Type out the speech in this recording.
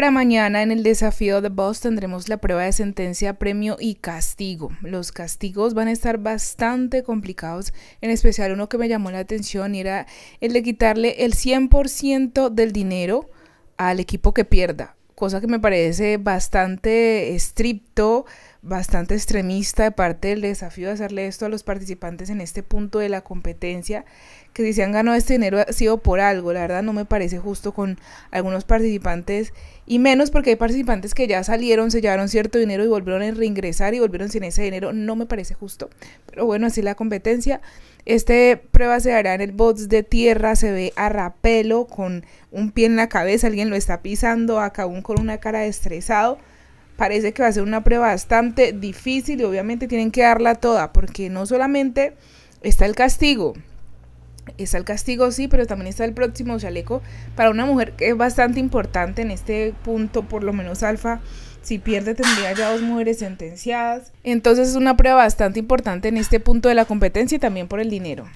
Para mañana en el desafío de Boss tendremos la prueba de sentencia, premio y castigo. Los castigos van a estar bastante complicados, en especial uno que me llamó la atención era el de quitarle el 100% del dinero al equipo que pierda, cosa que me parece bastante estricto bastante extremista de parte del desafío de hacerle esto a los participantes en este punto de la competencia, que si se han ganado este dinero ha sido por algo, la verdad no me parece justo con algunos participantes, y menos porque hay participantes que ya salieron, se llevaron cierto dinero y volvieron a reingresar y volvieron sin ese dinero, no me parece justo, pero bueno, así la competencia. Este prueba se hará en el bots de tierra, se ve a rapelo con un pie en la cabeza, alguien lo está pisando, acá aún con una cara de estresado parece que va a ser una prueba bastante difícil y obviamente tienen que darla toda, porque no solamente está el castigo, está el castigo sí, pero también está el próximo chaleco para una mujer que es bastante importante en este punto, por lo menos alfa. Si pierde tendría ya dos mujeres sentenciadas. Entonces es una prueba bastante importante en este punto de la competencia y también por el dinero.